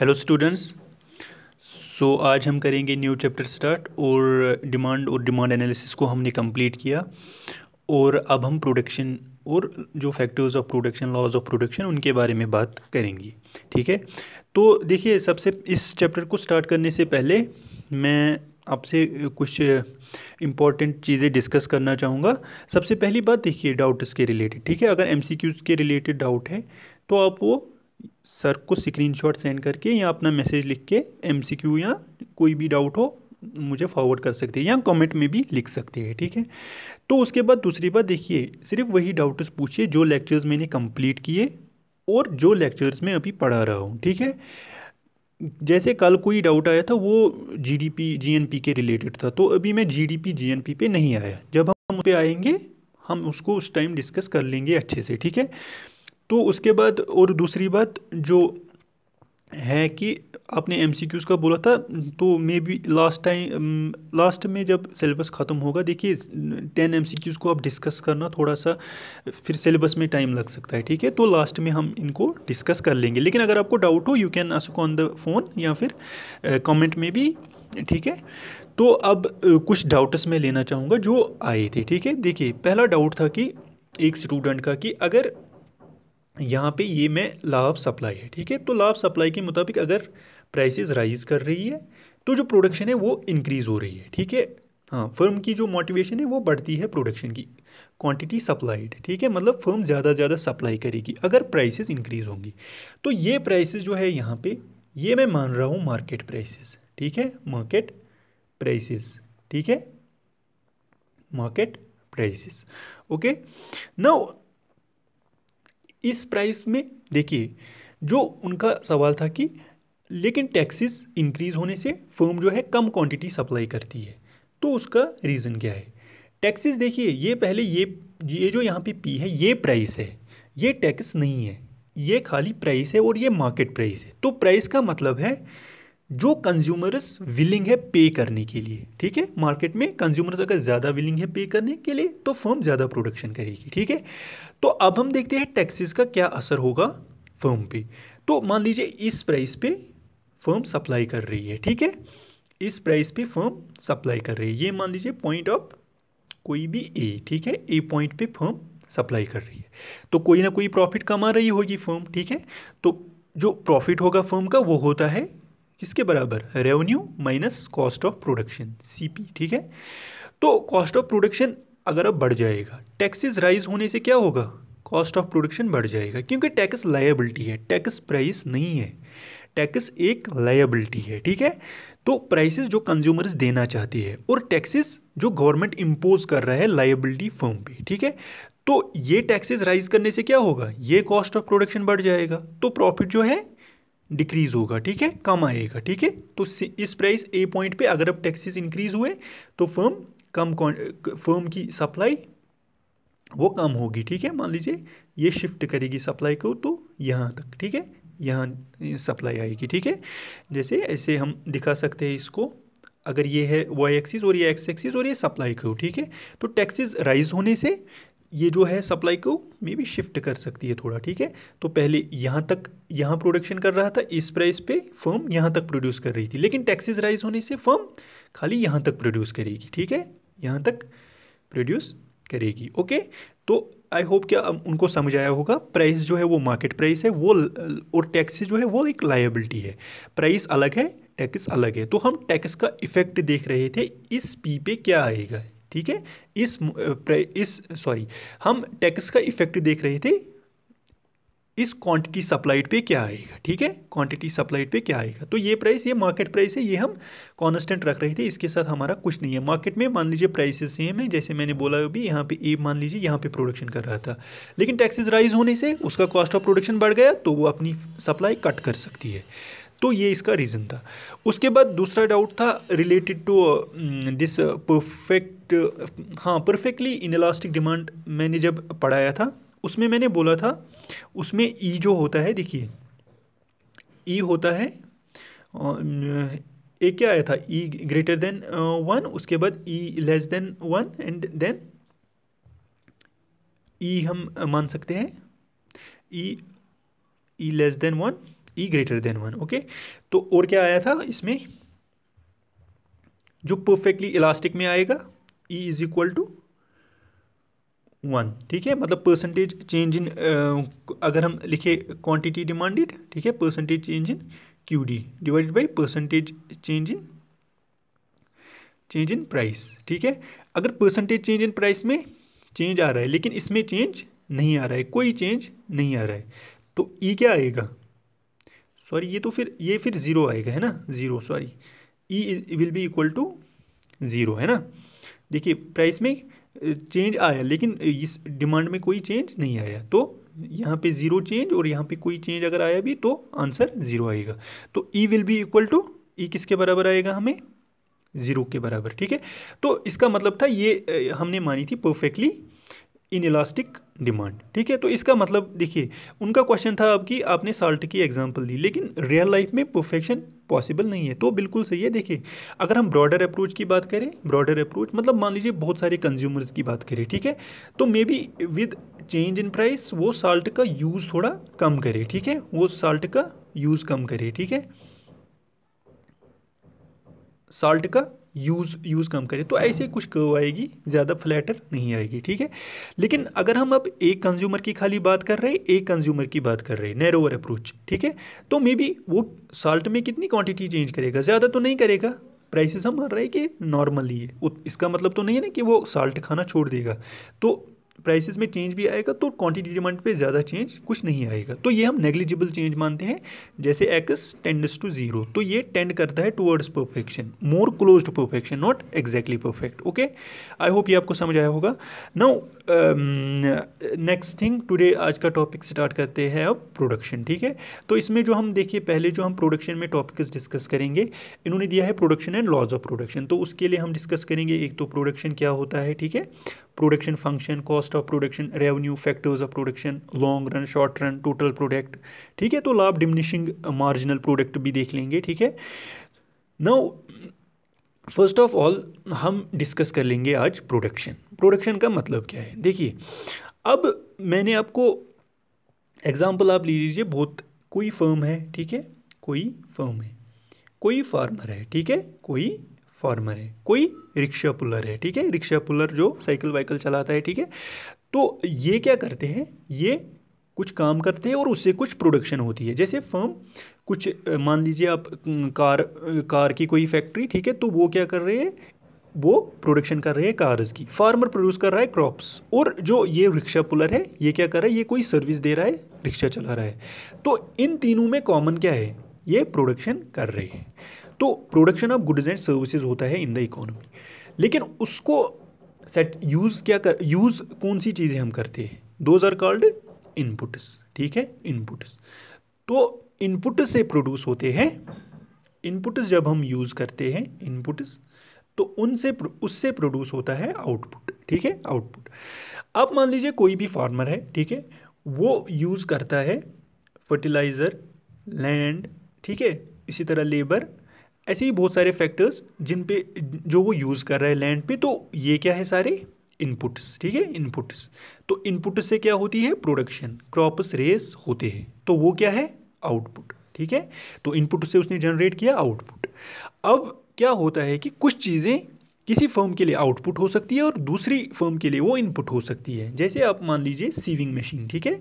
hello students so आज हम करेंगे न्यू चैप्टर स्टार्ट और डिमांड और डिमांड एनालिसिस को हमने कंप्लीट किया और अब हम प्रोडक्शन और जो factors of production laws of production उनके बारे में बात करेंगी ठीक है तो देखिए सबसे इस चैप्टर को स्टार्ट करने से पहले मैं आपसे कुछ इंपॉर्टेंट चीज़ें डिस्कस करना चाहूँगा सबसे पहली बात देखिए डाउट्स के रिलेटेड ठीक है अगर एम के रिलेटेड डाउट है तो आप वो सर को स्क्रीनशॉट सेंड करके या अपना मैसेज लिख के एमसीक्यू या कोई भी डाउट हो मुझे फॉरवर्ड कर सकते हैं या कमेंट में भी लिख सकते हैं ठीक है तो उसके बाद दूसरी बात देखिए सिर्फ वही डाउट्स पूछिए जो लेक्चर्स मैंने कंप्लीट किए और जो लेक्चर्स में अभी पढ़ा रहा हूँ ठीक है जैसे कल कोई डाउट आया था वो जीडीपी जीएनपी के रिलेटेड था तो अभी मैं जीडीपी जीएनपी पे नहीं आया जब हम उस पर आएंगे हम उसको उस टाइम डिस्कस कर लेंगे अच्छे से ठीक है तो उसके बाद और दूसरी बात जो है कि आपने एम सी क्यूज़ का बोला था तो maybe last time last में जब सिलेबस ख़त्म होगा देखिए टेन एम सी क्यूज़ को आप डिस्कस करना थोड़ा सा फिर सिलेबस में टाइम लग सकता है ठीक है तो लास्ट में हम इनको डिस्कस कर लेंगे लेकिन अगर आपको डाउट हो you can ask on the phone या फिर कमेंट uh, में भी ठीक है तो अब uh, कुछ डाउट्स मैं लेना चाहूँगा जो आए थे ठीक है देखिए पहला डाउट था कि एक स्टूडेंट का कि अगर यहाँ पे ये मैं लाभ सप्लाई है ठीक है तो लाभ सप्लाई के मुताबिक अगर प्राइसेस राइज कर रही है तो जो प्रोडक्शन है वो इंक्रीज़ हो रही है ठीक है हाँ फर्म की जो मोटिवेशन है वो बढ़ती है प्रोडक्शन की क्वांटिटी सप्लाइड ठीक है मतलब फर्म ज़्यादा ज़्यादा सप्लाई करेगी अगर प्राइसेस इंक्रीज़ होंगी तो ये प्राइसेस जो है यहाँ पे ये मैं मान रहा हूँ मार्केट प्राइसेस ठीक है मार्केट प्राइसेस ठीक है मार्केट प्राइसेस ओके नाउ इस प्राइस में देखिए जो उनका सवाल था कि लेकिन टैक्सेस इंक्रीज होने से फर्म जो है कम क्वांटिटी सप्लाई करती है तो उसका रीज़न क्या है टैक्सेस देखिए ये पहले ये ये जो यहाँ पे पी है ये प्राइस है ये टैक्स नहीं है ये खाली प्राइस है और ये मार्केट प्राइस है तो प्राइस का मतलब है जो कंज्यूमर्स विलिंग है पे करने के लिए ठीक है मार्केट में कंज्यूमर्स अगर ज़्यादा विलिंग है पे करने के लिए तो फर्म ज़्यादा प्रोडक्शन करेगी ठीक है तो अब हम देखते हैं टैक्सेस का क्या असर होगा फर्म पे तो मान लीजिए इस प्राइस पे फर्म सप्लाई कर रही है ठीक है इस प्राइस पे फर्म सप्लाई कर रही है ये मान लीजिए पॉइंट ऑफ कोई भी ए ठीक है ए पॉइंट पे फर्म सप्लाई कर रही है तो कोई ना कोई प्रॉफिट कमा रही होगी फर्म ठीक है तो जो प्रॉफिट होगा फर्म का वो होता है किसके बराबर revenue minus cost of production CP ठीक है तो कॉस्ट ऑफ प्रोडक्शन अगर अब बढ़ जाएगा टैक्सेस राइज होने से क्या होगा कॉस्ट ऑफ प्रोडक्शन बढ़ जाएगा क्योंकि टैक्स लाइबिलिटी है टैक्स प्राइस नहीं है टैक्स एक लाइबिलिटी है ठीक है तो प्राइसेस जो कंज्यूमर्स देना चाहती है और टैक्सेस जो गवर्नमेंट इम्पोज कर रहा है लाइबिलिटी फर्म पे ठीक है तो ये टैक्सेस राइज करने से क्या होगा ये कॉस्ट ऑफ प्रोडक्शन बढ़ जाएगा तो प्रॉफिट जो है डिक्रीज होगा ठीक है कम आएगा ठीक है तो इस प्राइस ए पॉइंट पे अगर अब टैक्सेस इंक्रीज हुए तो फर्म कम फर्म की सप्लाई वो कम होगी ठीक है मान लीजिए ये शिफ्ट करेगी सप्लाई को तो यहाँ तक ठीक है यहाँ सप्लाई आएगी ठीक है जैसे ऐसे हम दिखा सकते हैं इसको अगर ये है वाई एक्सिस और ये एक्स एक्सिस और ये सप्लाई को ठीक है तो टैक्सेस राइज होने से ये जो है सप्लाई को मे बी शिफ्ट कर सकती है थोड़ा ठीक है तो पहले यहाँ तक यहाँ प्रोडक्शन कर रहा था इस प्राइस पे फर्म यहाँ तक प्रोड्यूस कर रही थी लेकिन टैक्सेस राइज होने से फर्म खाली यहाँ तक प्रोड्यूस करेगी ठीक है यहाँ तक प्रोड्यूस करेगी ओके तो आई होप क्या अब उनको समझ आया होगा प्राइस जो है वो मार्केट प्राइस है वो और टैक्स जो है वो एक लाइबिलिटी है प्राइस अलग है टैक्स अलग है तो हम टैक्स का इफेक्ट देख रहे थे इस पी पे क्या आएगा ठीक है इस इस सॉरी हम टैक्स का इफेक्ट देख रहे थे इस क्वांटिटी सप्लाइड पे क्या आएगा ठीक है क्वांटिटी सप्लाइड पे क्या आएगा तो ये प्राइस ये मार्केट प्राइस है ये हम कांस्टेंट रख रहे थे इसके साथ हमारा कुछ नहीं है मार्केट में मान लीजिए प्राइसेस सेम है जैसे मैंने बोला अभी यहाँ पे ए मान लीजिए यहाँ पे प्रोडक्शन कर रहा था लेकिन टैक्सेस राइज होने से उसका कॉस्ट ऑफ प्रोडक्शन बढ़ गया तो वो अपनी सप्लाई कट कर सकती है तो ये इसका रीज़न था उसके बाद दूसरा डाउट था रिलेटेड टू दिस परफेक्ट हाँ परफेक्टली इनलास्टिक डिमांड मैंने जब पढ़ाया था उसमें मैंने बोला था उसमें ई e जो होता है देखिए ई e होता है एक क्या आया था ई ग्रेटर देन वन उसके बाद E less than one and then E हम मान सकते हैं E E less than one E greater than one okay तो और क्या आया था इसमें जो परफेक्टली इलास्टिक में आएगा E is equal to one ठीक है मतलब परसेंटेज चेंज इन अगर हम लिखे क्वांटिटी डिमांडेड ठीक है percentage change in Q D divided by percentage change in change in price ठीक है अगर परसेंटेज चेंज इन प्राइस में चेंज आ रहा है लेकिन इसमें चेंज नहीं आ रहा है कोई चेंज नहीं आ रहा है तो ई e क्या आएगा सॉरी ये तो फिर ये फिर ज़ीरो आएगा है ना zero sorry E will be equal to zero है ना देखिए प्राइस में चेंज आया लेकिन इस डिमांड में कोई चेंज नहीं आया तो यहाँ पे ज़ीरो चेंज और यहाँ पे कोई चेंज अगर आया भी तो आंसर ज़ीरो आएगा तो E will be equal to E किसके बराबर आएगा हमें ज़ीरो के बराबर ठीक है तो इसका मतलब था ये हमने मानी थी परफेक्टली इलास्टिक डिमांड ठीक है तो इसका मतलब देखिए उनका क्वेश्चन था अब कि आपने साल्ट की एग्जांपल दी लेकिन रियल लाइफ में परफेक्शन पॉसिबल नहीं है तो बिल्कुल सही है देखिए अगर हम ब्रॉडर अप्रोच की बात करें ब्रॉडर अप्रोच मतलब मान लीजिए बहुत सारे कंज्यूमर्स की बात करें ठीक है तो maybe with change in price वो साल्ट का यूज़ थोड़ा कम करे ठीक है वो साल्ट का यूज़ कम करे ठीक है साल्ट का यूज़ यूज़ कम करें तो ऐसे कुछ कर्व आएगी ज़्यादा फ्लैटर नहीं आएगी ठीक है लेकिन अगर हम अब एक कंज्यूमर की खाली बात कर रहे हैं एक कंज्यूमर की बात कर रहे हैं नैरोवर अप्रोच ठीक है तो मे बी वो साल्ट में कितनी क्वांटिटी चेंज करेगा ज़्यादा तो नहीं करेगा प्राइसेस हम मान रहे हैं कि नॉर्मली है इसका मतलब तो नहीं है ना कि वो साल्ट खाना छोड़ देगा तो प्राइसेस में चेंज भी आएगा तो क्वांटिटी डिमांड पे ज़्यादा चेंज कुछ नहीं आएगा तो ये हम नेग्लिजिबल चेंज मानते हैं जैसे एक्स टेंड्स टू जीरो तो ये टेंड करता है towards perfection more close to perfection not exactly perfect okay I hope ये आपको समझ आया होगा नाउ नेक्स्ट थिंग टुडे आज का टॉपिक स्टार्ट करते हैं अब प्रोडक्शन ठीक है तो इसमें जो हम देखिए पहले जो हम प्रोडक्शन में टॉपिक्स डिस्कस करेंगे इन्होंने दिया है production and laws of production तो उसके लिए हम डिस्कस करेंगे एक तो प्रोडक्शन क्या होता है ठीक है production function cost of production revenue factors of production long run short run total product ठीक है तो लाभ डिमिनिशिंग मार्जिनल प्रोडक्ट भी देख लेंगे ठीक है नाउ फर्स्ट ऑफ ऑल हम डिस्कस कर लेंगे आज प्रोडक्शन प्रोडक्शन का मतलब क्या है देखिए अब मैंने आपको एग्ज़ाम्पल आप ले लीजिए बहुत कोई फर्म है ठीक है कोई फर्म है कोई फार्मर है ठीक है कोई फार्मर है कोई रिक्शा पुलर है ठीक है रिक्शा पुलर जो साइकिल वाइकिल चलाता है ठीक है तो ये क्या करते हैं ये कुछ काम करते हैं और उससे कुछ प्रोडक्शन होती है जैसे फर्म कुछ मान लीजिए आप कार कार की कोई फैक्ट्री ठीक है तो वो क्या कर रहे हैं वो प्रोडक्शन कर रहे हैं कार्स की फार्मर प्रोड्यूस कर रहा है क्रॉप्स और जो ये रिक्शा पुलर है ये क्या कर रहा है ये कोई सर्विस दे रहा है रिक्शा चला रहा है तो इन तीनों में कॉमन क्या है ये प्रोडक्शन कर रहे हैं तो production of goods and services होता है इन द इकोनॉमी लेकिन उसको सेट यूज़ क्या कर यूज़ कौन सी चीज़ें हम करते हैं दोज आर कॉल्ड इनपुट्स ठीक है इनपुट्स तो इनपुट से प्रोड्यूस होते हैं इनपुट्स जब हम यूज़ करते हैं इनपुट्स तो उनसे उससे प्रोड्यूस होता है आउटपुट ठीक है आउटपुट अब मान लीजिए कोई भी फार्मर है ठीक है वो यूज़ करता है फर्टिलाइज़र लैंड ठीक है इसी तरह लेबर ऐसे ही बहुत सारे फैक्टर्स जिन पे जो वो यूज़ कर रहा है लैंड पे तो ये क्या है सारे इनपुट्स ठीक है इनपुट्स तो इनपुट से क्या होती है प्रोडक्शन क्रॉप्स रेस होते हैं तो वो क्या है आउटपुट ठीक है तो इनपुट से उसने जनरेट किया आउटपुट अब क्या होता है कि कुछ चीज़ें किसी फर्म के लिए आउटपुट हो सकती है और दूसरी फर्म के लिए वो इनपुट हो सकती है जैसे आप मान लीजिए सीविंग मशीन ठीक है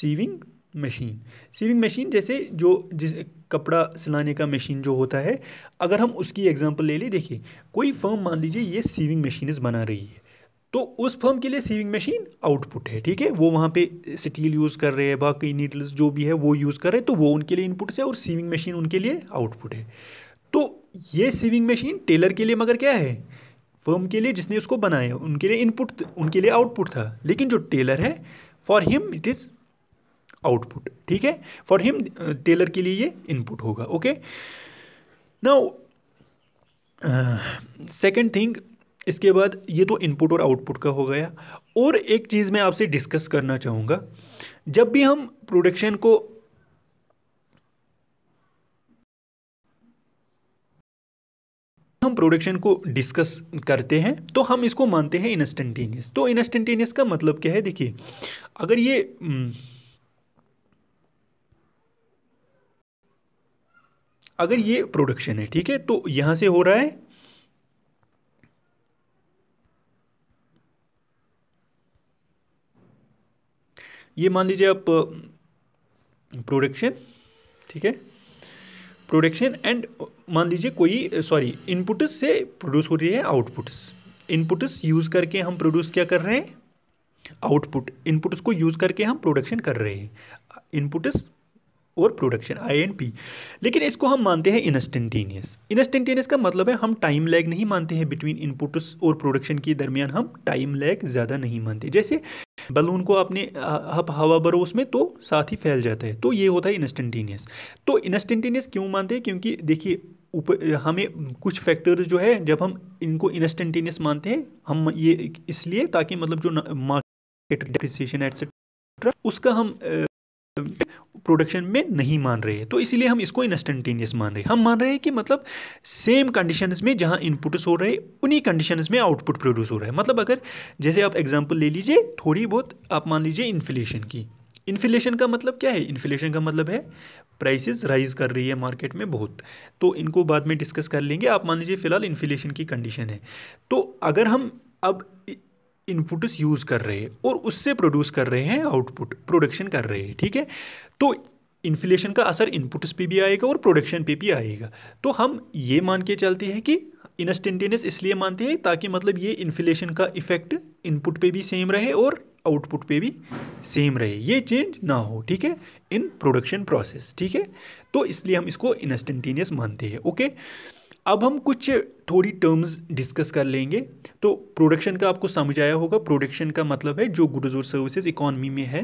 सीविंग मशीन सीविंग मशीन जैसे जो जिस कपड़ा सिलाने का मशीन जो होता है अगर हम उसकी एग्जांपल ले लें देखिए कोई फर्म मान लीजिए ये सीविंग मशीनज़ बना रही है तो उस फर्म के लिए सीविंग मशीन आउटपुट है ठीक है वो वहाँ पे स्टील यूज़ कर रहे हैं बाकी नीडल्स जो भी है वो यूज़ कर रहे हैं तो वो उनके लिए इनपुट है और सीविंग मशीन उनके लिए आउटपुट है तो ये सीविंग मशीन टेलर के लिए मगर क्या है फर्म के लिए जिसने उसको बनाया उनके लिए इनपुट उनके लिए आउटपुट था लेकिन जो टेलर है for him it is output ठीक है फॉर हिम टेलर के लिए ये इनपुट होगा ओके नाउ सेकंड थिंग इसके बाद ये तो इनपुट और आउटपुट का हो गया और एक चीज़ मैं आपसे डिस्कस करना चाहूँगा जब भी हम प्रोडक्शन को हम प्रोडक्शन को डिस्कस करते हैं तो हम इसको मानते हैं इंस्टेंटेनियस तो इंस्टेंटेनियस का मतलब क्या है देखिए अगर ये हम्म, अगर ये प्रोडक्शन है ठीक है तो यहां से हो रहा है ये मान लीजिए आप प्रोडक्शन ठीक है प्रोडक्शन एंड मान लीजिए कोई सॉरी इनपुट्स से प्रोड्यूस हो रही है आउटपुट्स इनपुट्स यूज़ करके हम प्रोड्यूस क्या कर रहे हैं आउटपुट इनपुट्स को यूज़ करके हम प्रोडक्शन कर रहे हैं इनपुट्स और प्रोडक्शन आई एंड पी लेकिन इसको हम मानते हैं इंस्टेंटेनियस इंस्टेंटेनियस का मतलब है हम टाइम लैग नहीं मानते हैं बिटवीन इनपुट्स और प्रोडक्शन के दरमियान हम टाइम लैग ज़्यादा नहीं मानते जैसे बलून को आपने आप हवा भरो उसमें तो साथ ही फैल जाता है तो ये होता है इंस्टेंटेनियस तो इंस्टेंटेनियस क्यों मानते हैं क्योंकि देखिए उप हमें कुछ फैक्टर्स जो है जब हम इनको इंस्टेंटेनियस मानते हैं हम ये इसलिए ताकि मतलब जो मार्केट डिप्रिसिएशन एट्सेट्रा उसका हम प्रोडक्शन में नहीं मान रहे हैं तो इसलिए हम इसको इंस्टेंटेनियस मान रहे हैं हम मान रहे हैं कि मतलब सेम कंडीशन में जहाँ इनपुट्स हो रहे उन्हीं कंडीशन में आउटपुट प्रोड्यूस हो रहा है मतलब अगर जैसे आप एग्जाम्पल ले लीजिए थोड़ी बहुत आप मान लीजिए इन्फ्लेशन की इन्फ्लेशन का मतलब क्या है इन्फ्लेशन का मतलब है प्राइसेस राइज कर रही है मार्केट में बहुत तो इनको बाद में डिस्कस कर लेंगे आप मान लीजिए फिलहाल इन्फ्लेशन की कंडीशन है तो अगर हम अब इनपुट्स यूज़ कर रहे हैं और उससे प्रोड्यूस कर रहे हैं आउटपुट प्रोडक्शन कर रहे हैं ठीक है तो इन्फ्लेशन का असर इनपुट्स पे भी आएगा और प्रोडक्शन पे भी आएगा तो हम ये मान के चलते हैं कि इंस्टेंटेनियस इसलिए मानते हैं ताकि मतलब ये इन्फ्लेशन का इफेक्ट इनपुट पे भी सेम रहे और आउटपुट पे भी सेम रहे ये चेंज ना हो ठीक है इन प्रोडक्शन प्रोसेस ठीक है तो इसलिए हम इसको इंस्टेंटेनियस मानते हैं ओके अब हम कुछ थोड़ी टर्म्स डिस्कस कर लेंगे तो प्रोडक्शन का आपको समझ आया होगा प्रोडक्शन का मतलब है जो गुड्स और सर्विसेज इकोनॉमी में है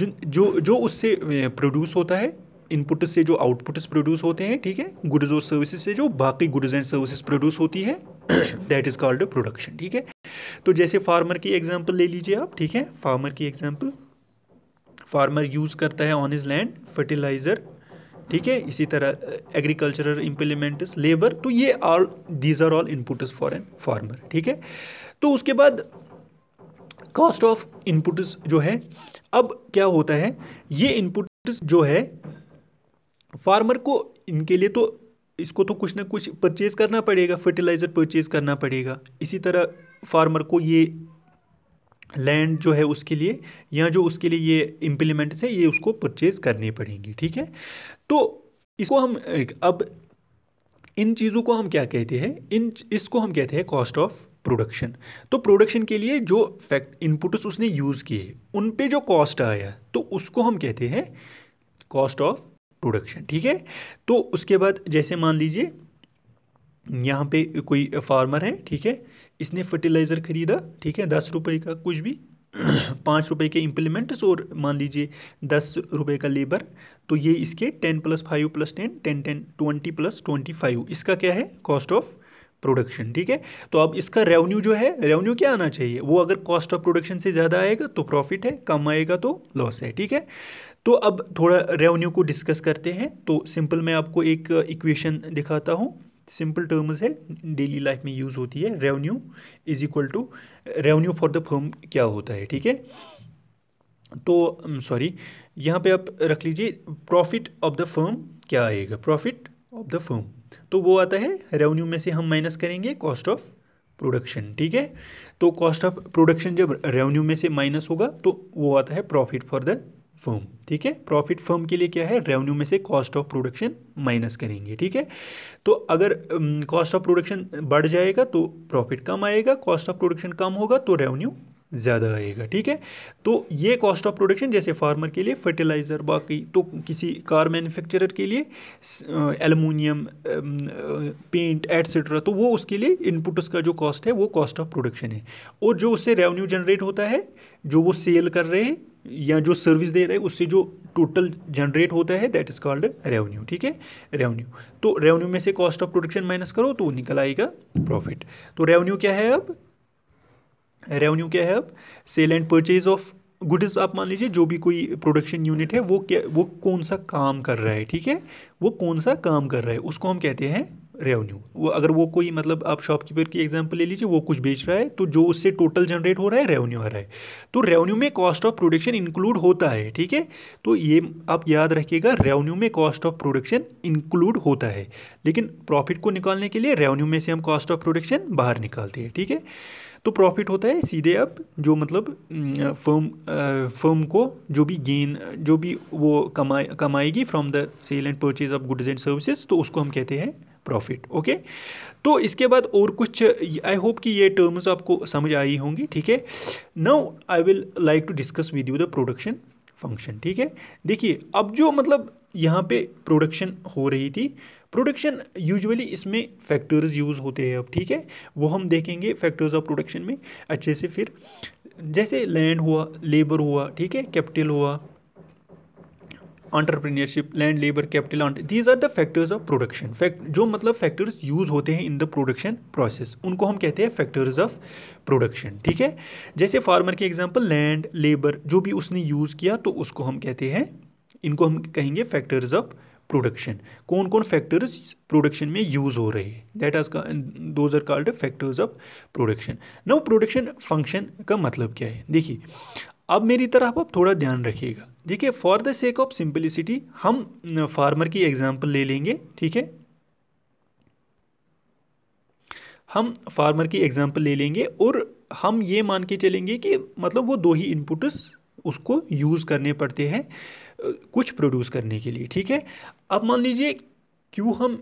जो जो उससे प्रोड्यूस होता है इनपुट से जो आउटपुट प्रोड्यूस होते हैं ठीक है गुड्स और सर्विसेज से जो बाकी गुड्स एंड सर्विसेज प्रोड्यूस होती है दैट इज़ कॉल्ड प्रोडक्शन ठीक है तो जैसे फार्मर की एग्जाम्पल ले लीजिए आप ठीक है फार्मर की एग्जाम्पल फार्मर यूज़ करता है ऑन इज लैंड फर्टिलाइज़र ठीक है इसी तरह एग्रीकल्चरल इम्प्लीमेंट्स लेबर तो ये all these are all inputs for an farmer ठीक है तो उसके बाद कॉस्ट ऑफ इनपुट्स जो है अब क्या होता है ये इनपुट्स जो है फार्मर को इनके लिए तो इसको तो कुछ ना कुछ परचेज़ करना पड़ेगा फर्टिलाइज़र परचेज़ करना पड़ेगा इसी तरह फार्मर को ये लैंड जो है उसके लिए या जो उसके लिए ये इम्प्लीमेंट्स है ये उसको परचेज़ करनी पड़ेंगी ठीक है तो इसको हम अब इन चीज़ों को हम क्या कहते हैं इन इसको हम कहते हैं कॉस्ट ऑफ प्रोडक्शन तो प्रोडक्शन के लिए जो फैक्ट इनपुट्स उसने यूज़ किए उन पे जो कॉस्ट आया तो उसको हम कहते हैं कॉस्ट ऑफ प्रोडक्शन ठीक है तो उसके बाद जैसे मान लीजिए यहाँ पे कोई फार्मर है ठीक है इसने फर्टिलाइज़र ख़रीदा ठीक है दस रुपये का कुछ भी पाँच रुपये के इम्प्लीमेंट्स और मान लीजिए दस रुपये का लेबर तो ये इसके ten plus five plus ten ten ten twenty plus twenty five इसका क्या है कॉस्ट ऑफ प्रोडक्शन ठीक है तो अब इसका रेवेन्यू जो है रेवेन्यू क्या आना चाहिए वो अगर कॉस्ट ऑफ प्रोडक्शन से ज़्यादा आएगा तो प्रॉफिट है कम आएगा तो लॉस है ठीक है तो अब थोड़ा रेवेन्यू को डिस्कस करते हैं तो सिंपल मैं आपको एक इक्वेशन दिखाता हूँ सिंपल टर्म्स है डेली लाइफ में यूज़ होती है revenue is equal to revenue for the firm क्या होता है ठीक है तो सॉरी यहाँ पे आप रख लीजिए प्रॉफिट ऑफ द फर्म क्या आएगा प्रॉफिट ऑफ द फर्म तो वो आता है रेवन्यू में से हम माइनस करेंगे कॉस्ट ऑफ प्रोडक्शन ठीक है तो कॉस्ट ऑफ प्रोडक्शन जब रेवन्यू में से माइनस होगा तो वो आता है प्रॉफिट फॉर द फर्म ठीक है प्रॉफिट फर्म के लिए क्या है रेवेन्यू में से कॉस्ट ऑफ प्रोडक्शन माइनस करेंगे ठीक है तो अगर कॉस्ट ऑफ प्रोडक्शन बढ़ जाएगा तो प्रॉफिट कम आएगा कॉस्ट ऑफ प्रोडक्शन कम होगा तो रेवेन्यू ज़्यादा आएगा ठीक है तो ये कॉस्ट ऑफ प्रोडक्शन जैसे फार्मर के लिए फर्टिलाइज़र बाकी तो किसी कार मैन्युफैक्चरर के लिए एलमिनियम पेंट एटसेट्रा तो वो उसके लिए इनपुट उसका जो कॉस्ट है वो कॉस्ट ऑफ प्रोडक्शन है और जो उससे रेवेन्यू जनरेट होता है जो वो सेल कर रहे हैं या जो सर्विस दे रहे हैं उससे जो टोटल जनरेट होता है दैट इज़ कॉल्ड रेवेन्यू ठीक है रेवेन्यू तो रेवेन्यू में से कॉस्ट ऑफ प्रोडक्शन माइनस करो तो निकल आएगा प्रॉफिट तो रेवेन्यू क्या है अब रेवेन्यू क्या है अब sale and purchase of goods आप मान लीजिए जो भी कोई प्रोडक्शन यूनिट है वो क्या वो कौन सा काम कर रहा है ठीक है वो कौन सा काम कर रहा है उसको हम कहते हैं रेवेन्यू वो अगर वो कोई मतलब आप शॉपकीपर की एग्जांपल ले लीजिए वो कुछ बेच रहा है तो जो उससे टोटल जनरेट हो रहा है रेवेन्यू आ रहा है तो रेवेन्यू में कॉस्ट ऑफ प्रोडक्शन इंक्लूड होता है ठीक है तो ये आप याद रखिएगा रेवेन्यू में कॉस्ट ऑफ प्रोडक्शन इंक्लूड होता है लेकिन प्रॉफिट को निकालने के लिए रेवेन्यू में से हम कॉस्ट ऑफ प्रोडक्शन बाहर निकालते हैं ठीक है तो प्रॉफिट होता है सीधे अब जो मतलब फर्म फर्म को जो भी गेन जो भी वो कमाए कमाएगी from the sale and purchase of goods and services तो उसको हम कहते हैं प्रॉफिट ओके तो इसके बाद और कुछ आई होप कि ये टर्म्स आपको समझ आई होंगी ठीक है now I will like to discuss with you the production function ठीक है देखिए अब जो मतलब यहाँ पे प्रोडक्शन हो रही थी प्रोडक्शन यूजुअली इसमें फैक्टर्स यूज़ होते हैं अब ठीक है वो हम देखेंगे फैक्टर्स ऑफ प्रोडक्शन में अच्छे से फिर जैसे लैंड हुआ लेबर हुआ ठीक है कैपिटल हुआ entrepreneurship land labour capital these are the factors of production fact जो मतलब फैक्टर्स यूज होते हैं इन द प्रोडक्शन प्रोसेस उनको हम कहते हैं फैक्टर्स ऑफ प्रोडक्शन ठीक है जैसे फार्मर की एग्जाम्पल लैंड लेबर जो भी उसने यूज किया तो उसको हम कहते हैं इनको हम कहेंगे फैक्टर्स ऑफ प्रोडक्शन कौन कौन फैक्टर्स प्रोडक्शन में यूज हो रहे हैं दैट आज those are called factors of production no production function का मतलब क्या है देखिए अब मेरी तरफ आप थोड़ा ध्यान रखिएगा देखिए for the sake of simplicity हम फार्मर की एग्जाम्पल ले लेंगे ठीक है हम फार्मर की एग्जाम्पल ले लेंगे और हम ये मान के चलेंगे कि मतलब वो दो ही इनपुट्स उसको यूज़ करने पड़ते हैं कुछ प्रोड्यूस करने के लिए ठीक है अब मान लीजिए क्यों हम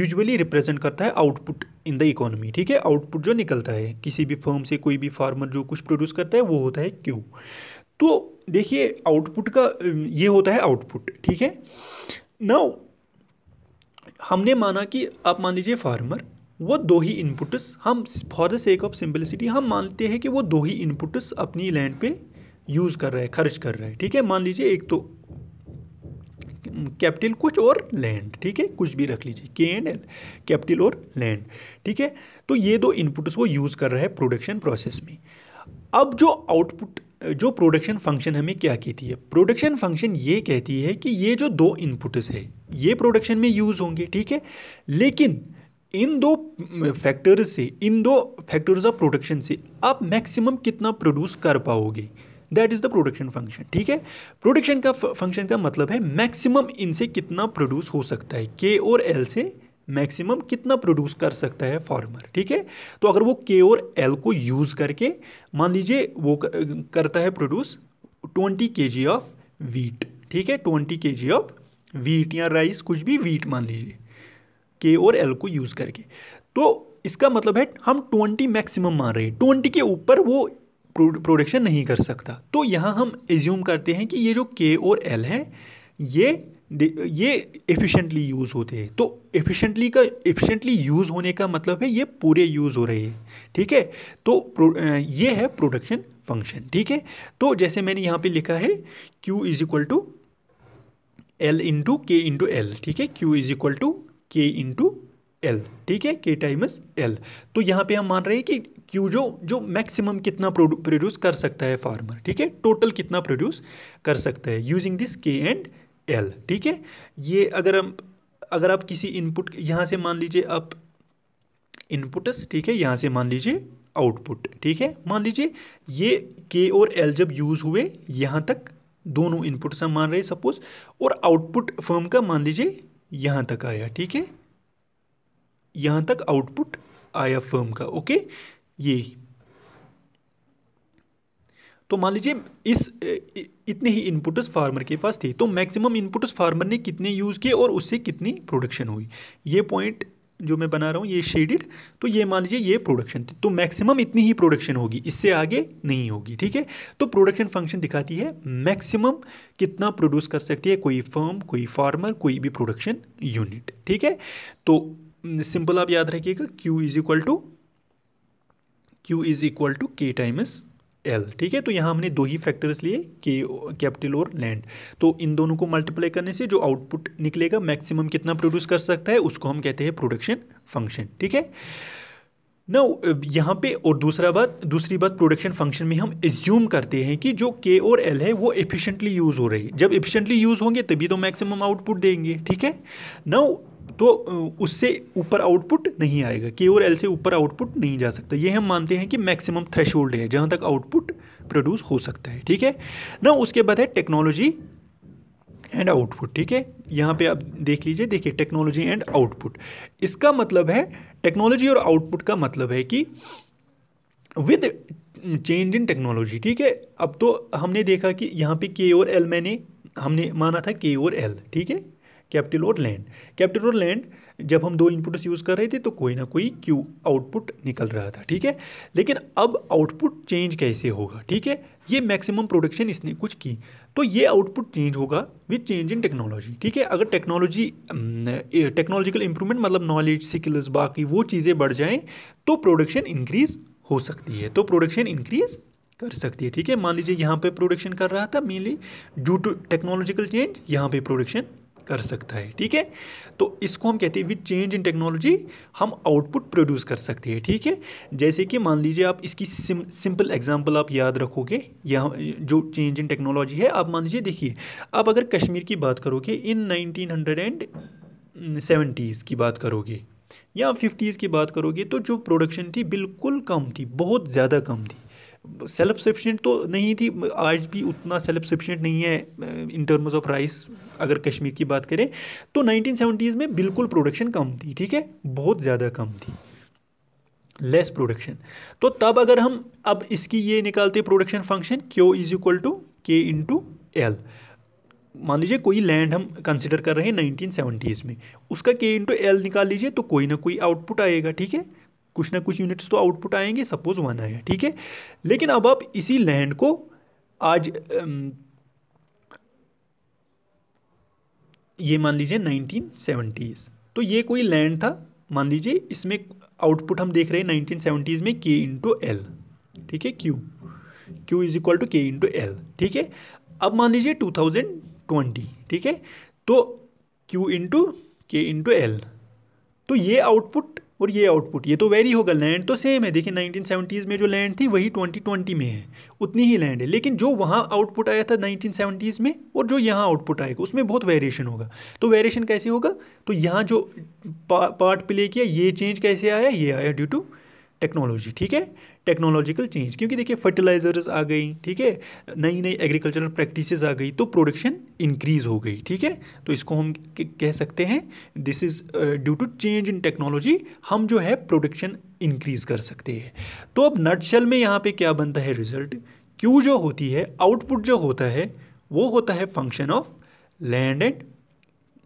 यूजुअली रिप्रेजेंट करता है आउटपुट इन द इकोनॉमी ठीक है आउटपुट जो निकलता है किसी भी फर्म से कोई भी फार्मर जो कुछ प्रोड्यूस करता है वो होता है क्यू तो देखिए आउटपुट का ये होता है आउटपुट ठीक है नाउ हमने माना कि आप मान लीजिए फार्मर वो दो ही इनपुट्स हम for the sake of simplicity हम मानते हैं कि वो दो ही इनपुट्स अपनी लैंड पे यूज़ कर रहा है खर्च कर रहा है ठीक है मान लीजिए एक तो कैपिटल कुछ और लैंड ठीक है कुछ भी रख लीजिए के एंड एल कैपिटल और लैंड ठीक है तो ये दो इनपुट्स को यूज़ कर रहा है प्रोडक्शन प्रोसेस में अब जो आउटपुट जो प्रोडक्शन फंक्शन हमें क्या कहती है प्रोडक्शन फंक्शन ये कहती है कि ये जो दो इनपुट्स है ये प्रोडक्शन में यूज़ होंगे ठीक है लेकिन इन दो फैक्टर्स से इन दो फैक्टर्स ऑफ प्रोडक्शन से आप मैक्सिमम कितना प्रोड्यूस कर पाओगे that is the production function ठीक है प्रोडक्शन का फंक्शन का मतलब है मैक्सिमम इनसे कितना प्रोड्यूस हो सकता है के और एल से मैक्सिमम कितना प्रोड्यूस कर सकता है फार्मर ठीक है तो अगर वो के और एल को यूज़ करके मान लीजिए वो करता है produce twenty K G of wheat ठीक है twenty K G of wheat या राइस कुछ भी वीट मान लीजिए के और एल को यूज़ करके तो इसका मतलब है हम ट्वेंटी मैक्सिमम मान रहे हैं ट्वेंटी के ऊपर वो प्रोडक्शन नहीं कर सकता तो यहाँ हम एज्यूम करते हैं कि ये जो के और एल है ये ये एफिशिएंटली यूज़ होते हैं तो एफिशिएंटली का एफिशिएंटली यूज़ होने का मतलब है ये पूरे यूज़ हो रहे हैं ठीक है तो ये है प्रोडक्शन फंक्शन ठीक है तो जैसे मैंने यहाँ पे लिखा है Q is equal to L into K into L ठीक है Q is equal to K into L ठीक है के टाइम्स एल तो यहाँ पे हम मान रहे हैं कि क्यूजो जो मैक्सिमम कितना प्रोड्यूस कर सकता है फार्मर ठीक है टोटल कितना प्रोड्यूस कर सकता है using this K and L ठीक है ये अगर हम अगर आप किसी इनपुट यहाँ से मान लीजिए आप इनपुट्स ठीक है यहाँ से मान लीजिए आउटपुट ठीक है मान लीजिए ये के और एल जब यूज़ हुए यहाँ तक दोनों इनपुट्स हम मान रहे सपोज और आउटपुट फर्म का मान लीजिए यहाँ तक आया ठीक है यहाँ तक आउटपुट आया फर्म का ओके ये तो मान लीजिए इस इतने ही इनपुट्स फार्मर के पास थे तो मैक्सिमम इनपुट्स फार्मर ने कितने यूज़ किए और उससे कितनी प्रोडक्शन हुई ये पॉइंट जो मैं बना रहा हूँ ये शेडिड तो ये मान लीजिए ये प्रोडक्शन थी तो मैक्सिमम इतनी ही प्रोडक्शन होगी इससे आगे नहीं होगी ठीक है तो प्रोडक्शन फंक्शन दिखाती है मैक्सिमम कितना प्रोड्यूस कर सकती है कोई फर्म कोई फार्मर कोई भी प्रोडक्शन यूनिट ठीक है तो सिंपल आप याद रखिएगा Q is equal to Q is equal to K times L ठीक है तो यहाँ हमने दो ही फैक्टर्स लिए के कैपिटल और लैंड तो इन दोनों को मल्टीप्लाई करने से जो आउटपुट निकलेगा मैक्सिमम कितना प्रोड्यूस कर सकता है उसको हम कहते हैं प्रोडक्शन फंक्शन ठीक है ना यहाँ पे और दूसरा बात दूसरी बात प्रोडक्शन फंक्शन में हम एज्यूम करते हैं कि जो के और एल है वो एफिशिएंटली यूज़ हो रही है जब एफिशिएंटली यूज़ होंगे तभी तो मैक्सिमम आउटपुट देंगे ठीक है नाउ तो उससे ऊपर आउटपुट नहीं आएगा के और एल से ऊपर आउटपुट नहीं जा सकता ये हम मानते हैं कि मैक्सिमम थ्रेश है जहाँ तक आउटपुट प्रोड्यूस हो सकता है ठीक है ना उसके बाद है टेक्नोलॉजी एंड आउटपुट ठीक है यहाँ पे आप देख लीजिए देखिए टेक्नोलॉजी एंड आउटपुट इसका मतलब है टेक्नोलॉजी और आउटपुट का मतलब है कि विद चेंज इन टेक्नोलॉजी ठीक है अब तो हमने देखा कि यहाँ पे के और एल मैंने हमने माना था के और एल ठीक है कैपिटल और लैंड कैपिटल और लैंड जब हम दो इनपुट्स यूज़ कर रहे थे तो कोई ना कोई क्यू आउटपुट निकल रहा था ठीक है लेकिन अब आउटपुट चेंज कैसे होगा ठीक है ये मैक्सिमम प्रोडक्शन इसने कुछ की तो ये आउटपुट चेंज होगा विथ चेंज इन टेक्नोलॉजी ठीक है अगर टेक्नोलॉजी टेक्नोलॉजिकल इंप्रूवमेंट मतलब नॉलेज स्किल्स बाकी वो चीज़ें बढ़ जाएँ तो प्रोडक्शन इंक्रीज़ हो सकती है तो प्रोडक्शन इंक्रीज़ कर सकती है ठीक है मान लीजिए यहाँ पे प्रोडक्शन कर रहा था mainly due to technological change यहाँ पे प्रोडक्शन कर सकता है ठीक है तो इसको हम कहते हैं विद चेंज इन टेक्नोलॉजी हम आउटपुट प्रोड्यूस कर सकते हैं ठीक है जैसे कि मान लीजिए आप इसकी सिम, सिंपल एग्जांपल आप याद रखोगे या जो चेंज इन टेक्नोलॉजी है आप मान लीजिए देखिए आप अगर कश्मीर की बात करोगे in nineteen hundred and seventies की बात करोगे या फिफ्टीज़ की बात करोगे तो जो प्रोडक्शन थी बिल्कुल कम थी बहुत ज़्यादा कम थी सेल्फ सफिशेंट तो नहीं थी आज भी उतना सेल्फ सफिशेंट नहीं है इन टर्म्स ऑफ राइस अगर कश्मीर की बात करें तो नाइनटीन में बिल्कुल प्रोडक्शन कम थी ठीक है बहुत ज़्यादा कम थी लेस प्रोडक्शन तो तब अगर हम अब इसकी ये निकालते production function Q is equal to K into L मान लीजिए कोई लैंड हम कंसिडर कर रहे हैं नाइनटीन में उसका के इंटू एल निकाल लीजिए तो कोई ना कोई आउटपुट आएगा ठीक है कुछ ना कुछ यूनिट्स तो आउटपुट आएंगे सपोज वन आया ठीक है लेकिन अब आप इसी लैंड को आज ये मान लीजिए नाइनटीन सेवेंटीज़ तो ये कोई लैंड था मान लीजिए इसमें आउटपुट हम देख रहे हैं नाइनटीन सेवेंटीज़ में के इंटू एल ठीक है Q Q is equal to K into L ठीक है अब मान लीजिए टू थाउजेंड ट्वेंटी ठीक है तो Q into K into L तो ये आउटपुट और ये आउटपुट ये तो वेरी होगा लैंड तो सेम है देखिए 1970s में जो लैंड थी वही 2020 में है उतनी ही लैंड है लेकिन जो वहाँ आउटपुट आया था 1970s में और जो यहाँ आउटपुट आएगा उसमें बहुत वेरिएशन होगा तो वेरिएशन कैसे होगा तो यहाँ जो पार्ट प्ले किया ये चेंज कैसे आया ये आया ड्यू टू टेक्नोलॉजी ठीक है टेक्नोलॉजिकल चेंज क्योंकि देखिए फर्टिलाइजर्स आ गई ठीक है नई नई एग्रीकल्चरल प्रैक्टिसेस आ गई तो प्रोडक्शन इंक्रीज हो गई ठीक है तो इसको हम कह सकते हैं this is due to change in technology हम जो है प्रोडक्शन इंक्रीज कर सकते हैं तो अब नटशल में यहाँ पे क्या बनता है रिजल्ट क्यू जो होती है आउटपुट जो होता है वो होता है function of land and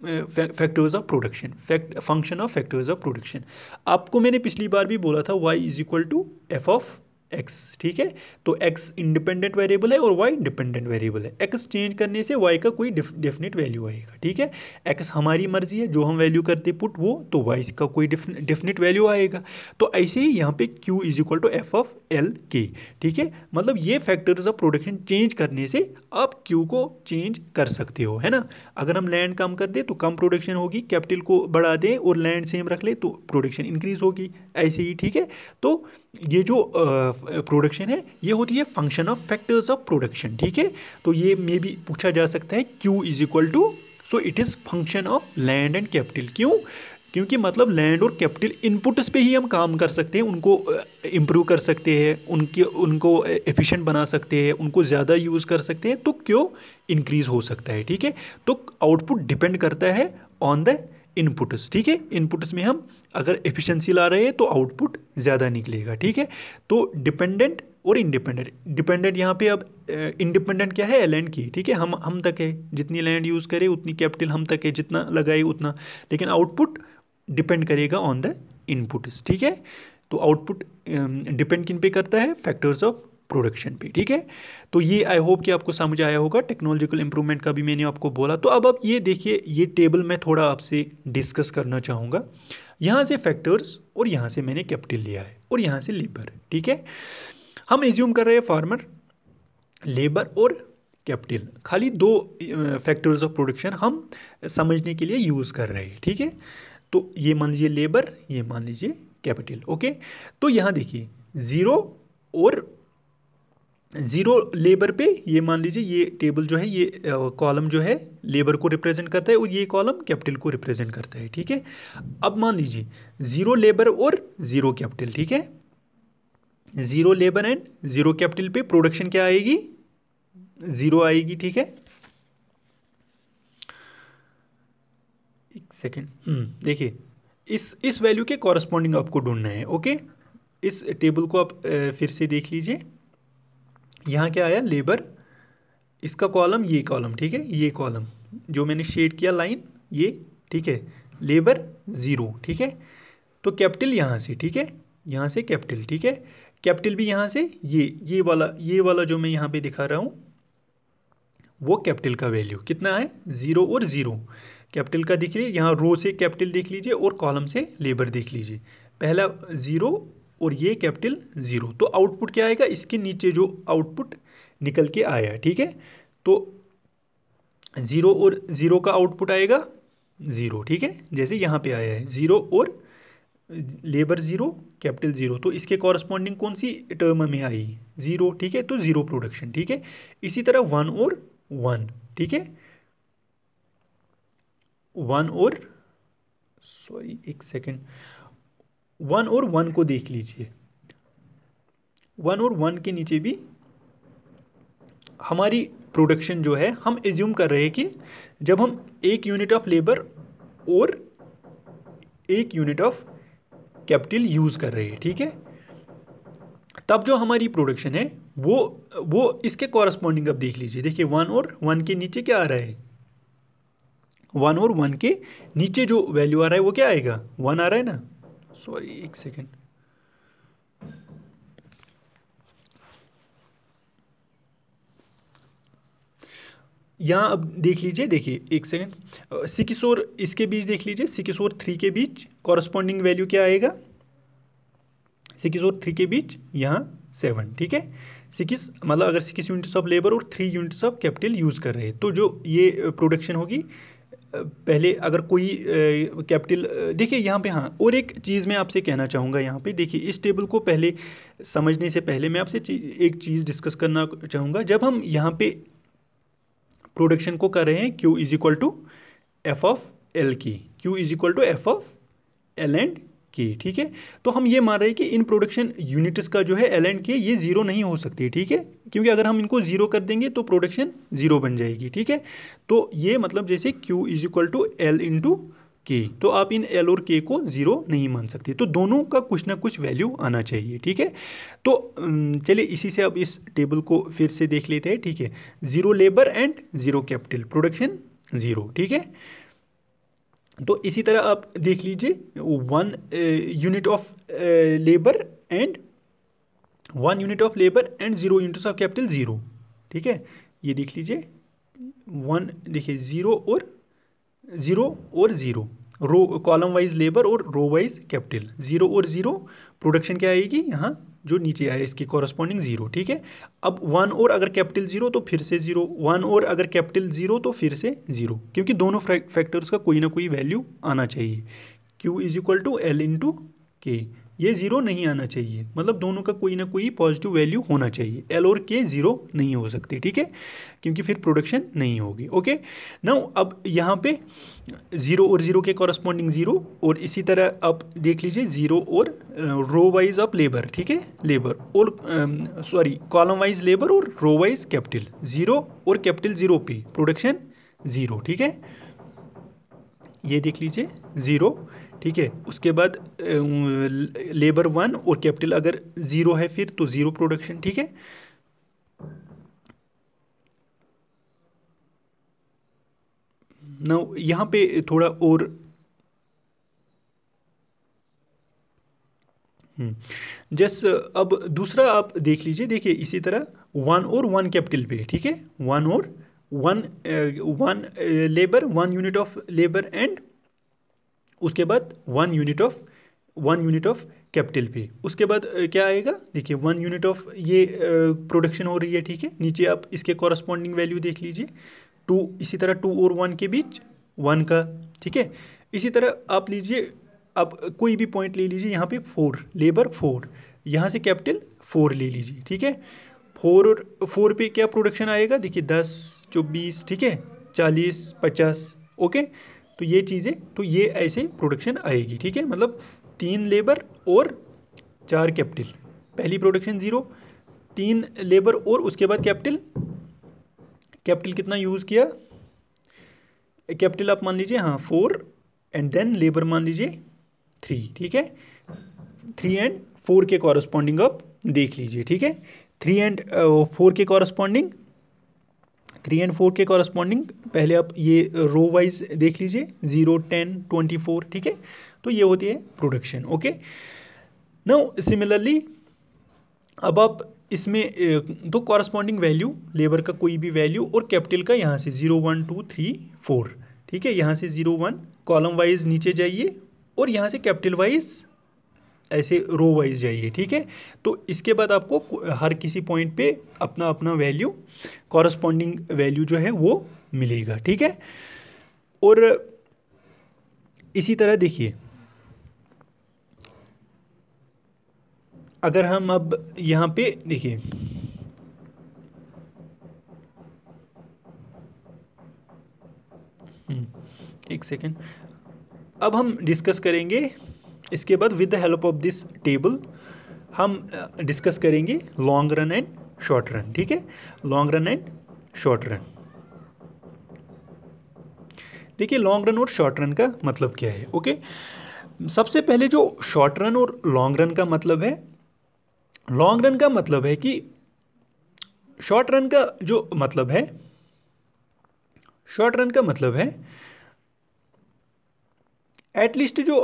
factors of production fact function of factors of production आपको मैंने पिछली बार भी बोला था Y is equal to F of X ठीक है तो एक्स इंडिपेंडेंट वेरिएबल है और वाई डिपेंडेंट वेरिएबल है एक्स चेंज करने से वाई का कोई डेफिनेट वैल्यू आएगा ठीक है एक्स हमारी मर्जी है जो हम वैल्यू करते पुट वो तो वाई का कोई डेफिनेट वैल्यू आएगा तो ऐसे ही यहाँ पे Q is equal to F of L K ठीक है मतलब ये फैक्टर्स ऑफ प्रोडक्शन चेंज करने से आप क्यू को चेंज कर सकते हो है ना अगर हम लैंड कम कर दें तो कम प्रोडक्शन होगी कैपिटल को बढ़ा दें और लैंड सेम रख ले तो प्रोडक्शन इंक्रीज होगी ऐसे ही ठीक है तो ये जो प्रोडक्शन uh, है ये होती है function of factors of production ठीक है तो ये मे भी पूछा जा सकता है Q is equal to so it is function of land and capital क्यों क्योंकि मतलब लैंड और कैपिटल इनपुट्स पे ही हम काम कर सकते हैं उनको इम्प्रूव uh, कर सकते हैं उनके उनको एफिशिएंट uh, बना सकते हैं उनको ज़्यादा यूज़ कर सकते हैं तो क्यों इंक्रीज़ हो सकता है ठीक है तो आउटपुट डिपेंड करता है ऑन द इनपुट्स ठीक है इनपुट्स में हम अगर एफिशिएंसी ला रहे हैं तो आउटपुट ज़्यादा निकलेगा ठीक है तो डिपेंडेंट और इंडिपेंडेंट डिपेंडेंट यहाँ पे अब इंडिपेंडेंट क्या है लैंड की ठीक है हम हम तक है जितनी लैंड यूज़ करें उतनी कैपिटल हम तक है जितना लगाए उतना लेकिन आउटपुट डिपेंड करेगा ऑन द इनपुट्स ठीक है तो आउटपुट डिपेंड किन पे करता है फैक्टर्स ऑफ प्रोडक्शन पे ठीक है तो ये आई होप कि आपको समझ आया होगा टेक्नोलॉजिकल इंप्रूवमेंट का भी मैंने आपको बोला तो अब आप ये देखिए ये टेबल मैं थोड़ा आपसे डिस्कस करना चाहूँगा यहाँ से फैक्टर्स और यहाँ से मैंने कैपिटल लिया है और यहाँ से लेबर ठीक है हम एज्यूम कर रहे हैं फार्मर लेबर और कैपिटल खाली दो फैक्टर्स ऑफ प्रोडक्शन हम समझने के लिए यूज़ कर रहे हैं ठीक है तो ये मान लीजिए लेबर ये मान लीजिए कैपिटल ओके तो यहाँ देखिए ज़ीरो और ज़ीरो लेबर पे ये मान लीजिए ये टेबल जो है ये कॉलम जो है लेबर को रिप्रेजेंट करता है और ये कॉलम कैपिटल को रिप्रेजेंट करता है ठीक है अब मान लीजिए ज़ीरो लेबर और ज़ीरो कैपिटल ठीक है zero labour and zero capital पे प्रोडक्शन क्या आएगी ज़ीरो आएगी ठीक है एक सेकेंड हम्म, देखिए इस इस वैल्यू के कॉरस्पॉन्डिंग आपको ढूंढना है ओके इस टेबल को आप फिर से देख लीजिए यहाँ क्या आया लेबर इसका कॉलम ये कॉलम ठीक है ये कॉलम जो मैंने शेड किया लाइन ये ठीक है लेबर ज़ीरो ठीक है तो कैपिटल यहाँ से ठीक है यहाँ से कैपिटल ठीक है कैपिटल भी यहाँ से ये ये वाला ये वाला जो मैं यहाँ पे दिखा रहा हूँ वो कैपिटल का वैल्यू कितना है ज़ीरो और ज़ीरो कैपिटल का देख लीजिए यहाँ रो से कैपिटल देख लीजिए और कॉलम से लेबर देख लीजिए पहला ज़ीरो और ये कैपिटल ज़ीरो तो आउटपुट क्या आएगा इसके नीचे जो आउटपुट निकल के आया ठीक है तो ज़ीरो और ज़ीरो का आउटपुट आएगा ज़ीरो ठीक है जैसे यहाँ पे आया है ज़ीरो और लेबर ज़ीरो कैपिटल ज़ीरो तो इसके कॉरस्पॉन्डिंग कौन सी टर्म में आई ज़ीरो ठीक है तो ज़ीरो प्रोडक्शन ठीक है इसी तरह वन और वन ठीक है वन और सॉरी एक सेकेंड वन और वन को देख लीजिए वन और वन के नीचे भी हमारी प्रोडक्शन जो है हम एज्यूम कर रहे हैं कि जब हम एक यूनिट ऑफ लेबर और एक यूनिट ऑफ कैपिटल यूज़ कर रहे हैं ठीक है तब जो हमारी प्रोडक्शन है वो वो इसके कॉरस्पॉन्डिंग अब देख लीजिए देखिए वन और वन के नीचे क्या आ रहा है वन और वन के नीचे जो वैल्यू आ रहा है वो क्या आएगा वन आ रहा है ना सॉरी एक सेकेंड यहाँ अब देख लीजिए देखिए एक सेकेंड सिक्स और इसके बीच देख लीजिए सिक्स और थ्री के बीच कॉरस्पॉन्डिंग वैल्यू क्या आएगा सिक्स और थ्री के बीच यहाँ सेवन ठीक है सिक्स मतलब अगर सिक्स यूनिट्स ऑफ लेबर और three units of capital use कर रहे हैं तो जो ये प्रोडक्शन होगी पहले अगर कोई कैपिटल देखिए यहाँ पे हाँ और एक चीज़ मैं आपसे कहना चाहूँगा यहाँ पे देखिए इस टेबल को पहले समझने से पहले मैं आपसे एक चीज़ डिस्कस करना चाहूँगा जब हम यहाँ पे प्रोडक्शन को कर रहे हैं Q is equal to F of L की Q is equal to F of L and K ठीक है तो हम ये मान रहे हैं कि इन प्रोडक्शन यूनिट्स का जो है एल एंड के ये ज़ीरो नहीं हो सकती ठीक है क्योंकि अगर हम इनको ज़ीरो कर देंगे तो प्रोडक्शन ज़ीरो बन जाएगी ठीक है तो ये मतलब जैसे Q is equal to L to K तो आप इन एल और के को ज़ीरो नहीं मान सकते तो दोनों का कुछ ना कुछ वैल्यू आना चाहिए ठीक है तो चलिए इसी से अब इस टेबल को फिर से देख लेते हैं ठीक है zero labour and zero capital production zero ठीक है तो इसी तरह आप देख लीजिए one unit of labour and one unit of labour and zero unit of capital zero ठीक है ये देख लीजिए वन देखिए ज़ीरो और ज़ीरो और zero row column wise labour और रो वाइज कैपिटल ज़ीरो और ज़ीरो प्रोडक्शन क्या आएगी यहाँ जो नीचे आया इसके कॉरस्पॉन्डिंग ज़ीरो ठीक है अब वन और अगर कैपिटल ज़ीरो तो फिर से ज़ीरो वन और अगर कैपिटल ज़ीरो तो फिर से ज़ीरो क्योंकि दोनों फैक्टर्स का कोई ना कोई वैल्यू आना चाहिए Q is equal to L into K ये ज़ीरो नहीं आना चाहिए मतलब दोनों का कोई ना कोई पॉजिटिव वैल्यू होना चाहिए एल और के ज़ीरो नहीं हो सकती ठीक है क्योंकि फिर प्रोडक्शन नहीं होगी ओके ना अब यहाँ पे ज़ीरो और ज़ीरो के कॉरस्पॉन्डिंग ज़ीरो और इसी तरह आप देख लीजिए ज़ीरो और रो वाइज ऑफ लेबर ठीक है लेबर और सॉरी कॉलम वाइज लेबर और रो वाइज कैपिटल ज़ीरो और कैपिटल ज़ीरो पे प्रोडक्शन ज़ीरो ठीक है ये देख लीजिए ज़ीरो ठीक है उसके बाद लेबर वन और कैपिटल अगर ज़ीरो है फिर तो ज़ीरो प्रोडक्शन ठीक है ना यहां पे थोड़ा और हम्म, जस अब दूसरा आप देख लीजिए देखिए इसी तरह वन और वन कैपिटल पे ठीक है वन और one one labour one unit of labour and उसके बाद one unit of one unit of capital पे उसके बाद क्या आएगा देखिए वन यूनिट ऑफ ये प्रोडक्शन हो रही है ठीक है नीचे आप इसके कॉरस्पॉन्डिंग वैल्यू देख लीजिए टू इसी तरह टू और वन के बीच वन का ठीक है इसी तरह आप लीजिए आप कोई भी पॉइंट ले लीजिए यहाँ पे फोर लेबर फोर यहाँ से कैपिटल फोर ले लीजिए ठीक है फोर और फोर पे क्या प्रोडक्शन आएगा देखिए दस चौबीस ठीक है चालीस पचास ओके तो ये चीज़ें तो ये ऐसे प्रोडक्शन आएगी ठीक है मतलब तीन लेबर और चार कैपिटल पहली प्रोडक्शन ज़ीरो तीन लेबर और उसके बाद कैपिटल कैपिटल कितना यूज़ किया कैपिटल आप मान लीजिए हाँ फोर एंड देन लेबर मान लीजिए थ्री ठीक है थ्री एंड फोर के कॉरस्पॉन्डिंग आप देख लीजिए ठीक है थ्री एंड फोर के कॉरस्पॉन्डिंग थ्री एंड फोर के कॉरस्पॉन्डिंग पहले आप ये रो वाइज देख लीजिए ज़ीरो टेन ट्वेंटी फोर ठीक है तो ये होती है प्रोडक्शन ओके नाउ सिमिलरली अब आप इसमें तो कॉरस्पॉन्डिंग वैल्यू लेबर का कोई भी वैल्यू और कैपिटल का यहाँ से zero one two three four ठीक है यहाँ से ज़ीरो वन कॉलम वाइज नीचे जाइए और यहाँ से कैपिटल वाइज ऐसे रो वाइज जाइए ठीक है तो इसके बाद आपको हर किसी पॉइंट पे अपना अपना वैल्यू कॉरस्पॉन्डिंग वैल्यू जो है वो मिलेगा ठीक है और इसी तरह देखिए अगर हम अब यहाँ पे देखिए हम्म, एक सेकेंड अब हम डिस्कस करेंगे इसके बाद with the help of this table हम डिस्कस uh, करेंगे long run and short run ठीक है long run and short run देखिए लॉन्ग रन और शॉर्ट रन का मतलब क्या है ओके सबसे पहले जो शॉर्ट रन और लॉन्ग रन का मतलब है लॉन्ग रन का मतलब है कि शॉर्ट रन का जो मतलब है शॉर्ट रन का मतलब है एटलीस्ट जो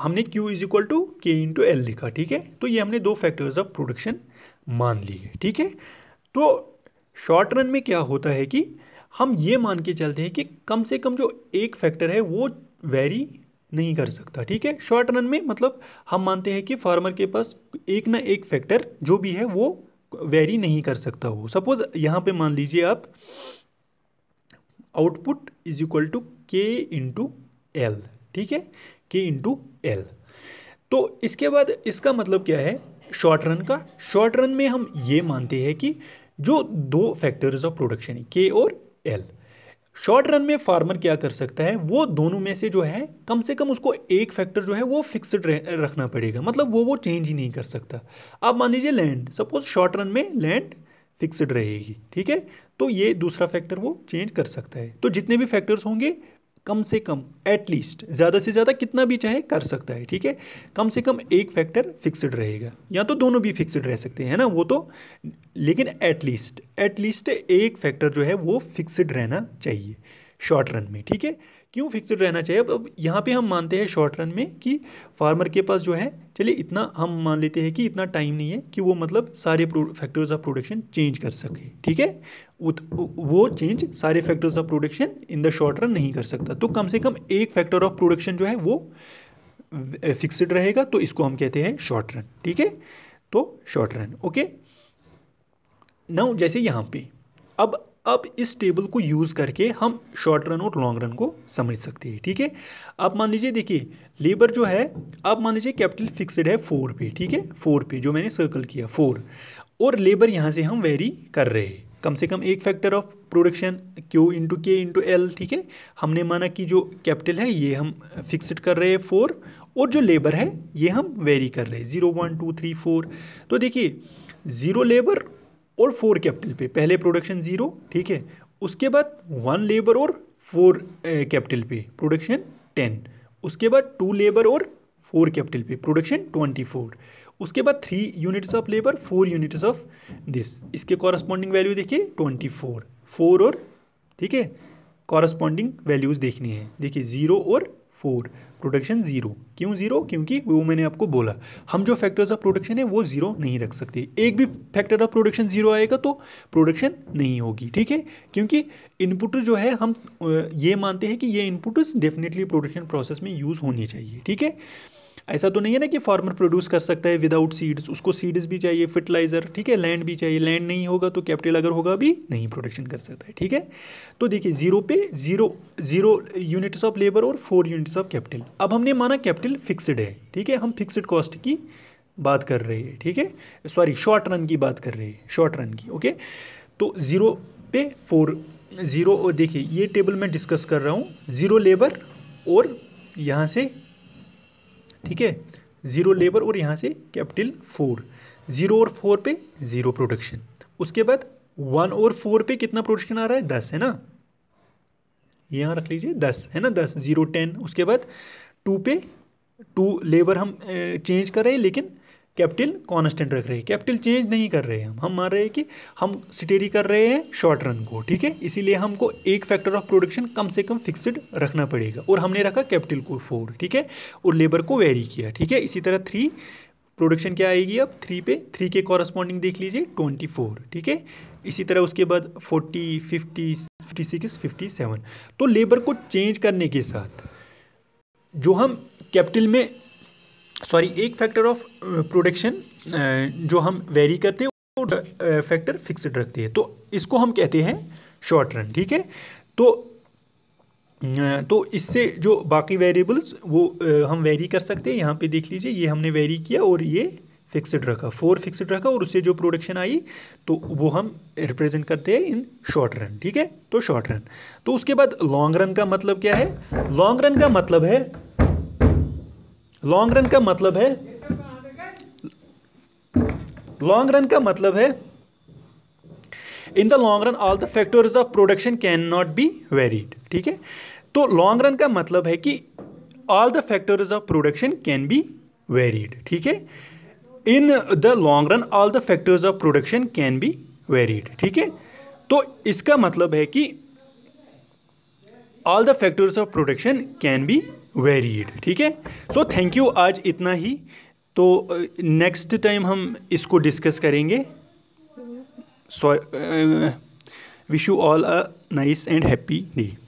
हमने Q is equal to K into L लिखा ठीक है तो ये हमने दो फैक्टर्स ऑफ प्रोडक्शन मान लिए ठीक है तो शॉर्ट रन में क्या होता है कि हम ये मान के चलते हैं कि कम से कम जो एक फैक्टर है वो वेरी नहीं कर सकता ठीक है शॉर्ट रन में मतलब हम मानते हैं कि फार्मर के पास एक ना एक फैक्टर जो भी है वो वेरी नहीं कर सकता हो सपोज यहाँ पे मान लीजिए आप output is equal to K into L ठीक है के इंटू एल तो इसके बाद इसका मतलब क्या है शॉर्ट रन का शॉर्ट रन में हम ये मानते हैं कि जो दो फैक्टर्स ऑफ प्रोडक्शन है के और एल शॉर्ट रन में फार्मर क्या कर सकता है वो दोनों में से जो है कम से कम उसको एक फैक्टर जो है वो फिक्स्ड रखना पड़ेगा मतलब वो वो चेंज ही नहीं कर सकता अब मान लीजिए लैंड सपोज शॉर्ट रन में लैंड फिक्स्ड रहेगी ठीक है तो ये दूसरा फैक्टर वो चेंज कर सकता है तो जितने भी फैक्टर्स होंगे कम से कम एटलीस्ट ज़्यादा से ज़्यादा कितना भी चाहे कर सकता है ठीक है कम से कम एक फैक्टर फिक्सड रहेगा या तो दोनों भी फिक्सड रह सकते हैं ना वो तो लेकिन एटलीस्ट एटलीस्ट एक फैक्टर जो है वो फिक्सड रहना चाहिए शॉर्ट रन में ठीक है क्यों फिक्सड रहना चाहिए अब अब यहाँ पे हम मानते हैं शॉर्ट रन में कि फार्मर के पास जो है चलिए इतना हम मान लेते हैं कि इतना टाइम नहीं है कि वो मतलब सारे फैक्टर्स ऑफ प्रोडक्शन चेंज कर सके ठीक है वो चेंज सारे factors of production in the short run नहीं कर सकता तो कम से कम एक फैक्टर ऑफ प्रोडक्शन जो है वो फिक्सड रहेगा तो इसको हम कहते हैं शॉर्ट रन ठीक है तो शॉर्ट रन ओके नाउ जैसे यहाँ पे अब अब इस टेबल को यूज़ करके हम शॉर्ट रन और लॉन्ग रन को समझ सकते हैं ठीक है अब मान लीजिए देखिए लेबर जो है अब मान लीजिए कैपिटल फिक्सड है फोर पे ठीक है फोर पे जो मैंने सर्कल किया फोर और लेबर यहाँ से हम वेरी कर रहे हैं कम से कम एक factor of production Q into K into L ठीक है हमने माना कि जो कैपिटल है ये हम फिक्सड कर रहे हैं फोर और जो लेबर है ये हम वेरी कर रहे हैं zero one two three four तो देखिए ज़ीरो लेबर और फोर कैपिटल पे पहले प्रोडक्शन ज़ीरो ठीक है उसके बाद वन लेबर और फोर कैपिटल पे प्रोडक्शन टेन उसके बाद टू लेबर और फोर कैपिटल पे प्रोडक्शन ट्वेंटी फोर उसके बाद three units of labour four units of this इसके कॉरस्पॉन्डिंग वैल्यू देखिए ट्वेंटी फोर फोर और ठीक है कॉरस्पॉन्डिंग वैल्यूज़ देखनी है देखिए ज़ीरो और फोर प्रोडक्शन ज़ीरो क्यों ज़ीरो क्योंकि वो मैंने आपको बोला हम जो फैक्टर्स ऑफ प्रोडक्शन है वो ज़ीरो नहीं रख सकते एक भी फैक्टर ऑफ प्रोडक्शन ज़ीरो आएगा तो प्रोडक्शन नहीं होगी ठीक है क्योंकि इनपुट जो है हम ये मानते हैं कि ये इनपुट डेफिनेटली प्रोडक्शन प्रोसेस में यूज़ होनी चाहिए ठीक है ऐसा तो नहीं है ना कि फार्मर प्रोड्यूस कर सकता है विदाउट सीड्स उसको सीड्स भी चाहिए फर्टिलाइज़र ठीक है लैंड भी चाहिए लैंड नहीं होगा तो कैपिटल अगर होगा भी नहीं प्रोडक्शन कर सकता है ठीक है तो देखिए जीरो पे zero zero units of labour और फोर यूनिट्स ऑफ कैपिटल अब हमने माना कैपिटल फिक्सड है ठीक है हम फिक्सड कॉस्ट की बात कर रहे हैं ठीक है सॉरी शॉर्ट रन की बात कर रहे हैं शॉर्ट रन की ओके तो ज़ीरो पे फोर ज़ीरो देखिए ये टेबल मैं डिस्कस कर रहा हूँ ज़ीरो लेबर और यहाँ से ठीक है ज़ीरो लेबर और यहाँ से कैपिटल फोर ज़ीरो और फोर पे ज़ीरो प्रोडक्शन उसके बाद वन और फोर पे कितना प्रोडक्शन आ रहा है दस है ना यहाँ रख लीजिए दस है ना दस ज़ीरो टेन उसके बाद टू पे टू लेबर हम चेंज कर रहे हैं लेकिन कैपिटल कांस्टेंट रख रहे हैं कैपिटल चेंज नहीं कर रहे हैं हम हम मान रहे हैं कि हम स्टेरी कर रहे हैं शॉर्ट रन को ठीक है इसीलिए हमको एक फैक्टर ऑफ प्रोडक्शन कम से कम फिक्सड रखना पड़ेगा और हमने रखा कैपिटल को फोर ठीक है और लेबर को वेरी किया ठीक है इसी तरह थ्री प्रोडक्शन क्या आएगी अब थ्री पे थ्री के कॉरस्पॉन्डिंग देख लीजिए ट्वेंटी फोर ठीक है इसी तरह उसके बाद forty fifty fifty six fifty seven तो लेबर को चेंज करने के साथ जो हम कैपिटल में सॉरी एक फैक्टर ऑफ प्रोडक्शन जो हम वेरी करते हैं वो फैक्टर फिक्स्ड रखते हैं तो इसको हम कहते हैं शॉर्ट रन ठीक है तो uh, तो इससे जो बाकी वेरिएबल्स वो uh, हम वेरी कर सकते हैं यहाँ पे देख लीजिए ये हमने वेरी किया और ये फिक्स्ड रखा फोर फिक्स्ड रखा और उससे जो प्रोडक्शन आई तो वो हम रिप्रेजेंट करते हैं इन शॉर्ट रन ठीक है तो शॉर्ट रन तो उसके बाद लॉन्ग रन का मतलब क्या है लॉन्ग रन का मतलब है लॉन्ग रन का मतलब है लॉन्ग रन का मतलब है in the long run all the factors of production can not be varied ठीक है तो लॉन्ग रन का मतलब है कि all the factors of production can be varied ठीक है in the long run all the factors of production can be varied ठीक है तो इसका मतलब है कि all the factors of production can be varied ठीक है सो थैंक यू आज इतना ही तो नेक्स्ट टाइम हम इसको डिस्कस करेंगे sorry wish you all a nice and happy day